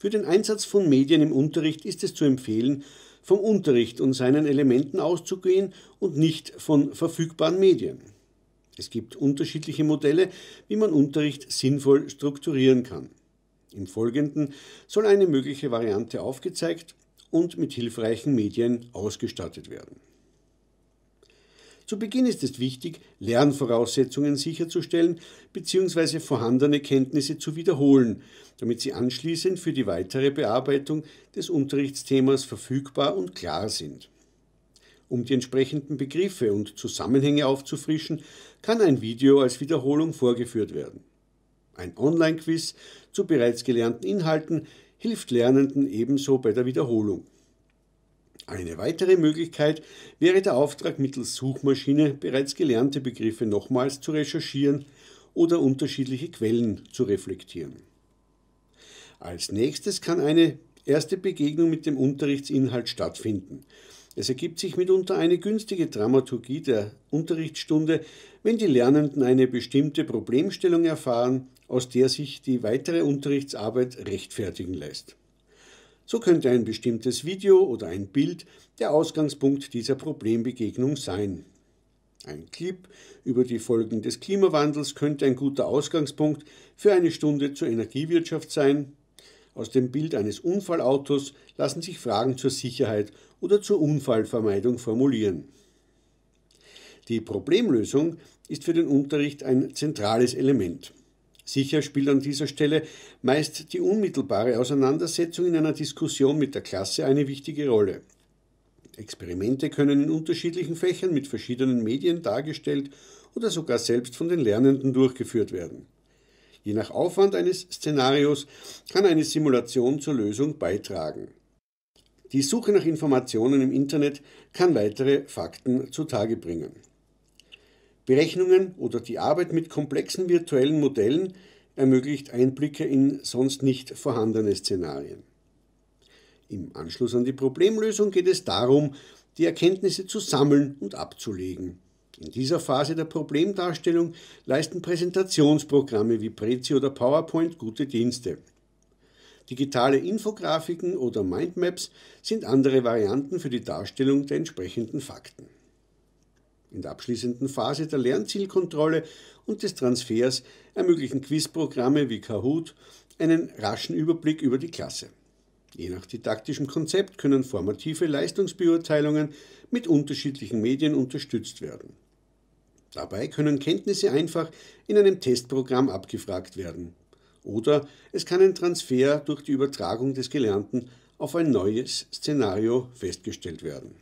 Für den Einsatz von Medien im Unterricht ist es zu empfehlen, vom Unterricht und seinen Elementen auszugehen und nicht von verfügbaren Medien. Es gibt unterschiedliche Modelle, wie man Unterricht sinnvoll strukturieren kann. Im Folgenden soll eine mögliche Variante aufgezeigt und mit hilfreichen Medien ausgestattet werden. Zu Beginn ist es wichtig, Lernvoraussetzungen sicherzustellen bzw. vorhandene Kenntnisse zu wiederholen, damit sie anschließend für die weitere Bearbeitung des Unterrichtsthemas verfügbar und klar sind. Um die entsprechenden Begriffe und Zusammenhänge aufzufrischen, kann ein Video als Wiederholung vorgeführt werden. Ein Online-Quiz zu bereits gelernten Inhalten hilft Lernenden ebenso bei der Wiederholung. Eine weitere Möglichkeit wäre der Auftrag mittels Suchmaschine bereits gelernte Begriffe nochmals zu recherchieren oder unterschiedliche Quellen zu reflektieren. Als nächstes kann eine erste Begegnung mit dem Unterrichtsinhalt stattfinden. Es ergibt sich mitunter eine günstige Dramaturgie der Unterrichtsstunde, wenn die Lernenden eine bestimmte Problemstellung erfahren, aus der sich die weitere Unterrichtsarbeit rechtfertigen lässt. So könnte ein bestimmtes Video oder ein Bild der Ausgangspunkt dieser Problembegegnung sein. Ein Clip über die Folgen des Klimawandels könnte ein guter Ausgangspunkt für eine Stunde zur Energiewirtschaft sein. Aus dem Bild eines Unfallautos lassen sich Fragen zur Sicherheit oder zur Unfallvermeidung formulieren. Die Problemlösung ist für den Unterricht ein zentrales Element. Sicher spielt an dieser Stelle meist die unmittelbare Auseinandersetzung in einer Diskussion mit der Klasse eine wichtige Rolle. Experimente können in unterschiedlichen Fächern mit verschiedenen Medien dargestellt oder sogar selbst von den Lernenden durchgeführt werden. Je nach Aufwand eines Szenarios kann eine Simulation zur Lösung beitragen. Die Suche nach Informationen im Internet kann weitere Fakten zutage bringen. Berechnungen oder die Arbeit mit komplexen virtuellen Modellen ermöglicht Einblicke in sonst nicht vorhandene Szenarien. Im Anschluss an die Problemlösung geht es darum, die Erkenntnisse zu sammeln und abzulegen. In dieser Phase der Problemdarstellung leisten Präsentationsprogramme wie Prezi oder PowerPoint gute Dienste. Digitale Infografiken oder Mindmaps sind andere Varianten für die Darstellung der entsprechenden Fakten. In der abschließenden Phase der Lernzielkontrolle und des Transfers ermöglichen Quizprogramme wie Kahoot einen raschen Überblick über die Klasse. Je nach didaktischem Konzept können formative Leistungsbeurteilungen mit unterschiedlichen Medien unterstützt werden. Dabei können Kenntnisse einfach in einem Testprogramm abgefragt werden. Oder es kann ein Transfer durch die Übertragung des Gelernten auf ein neues Szenario festgestellt werden.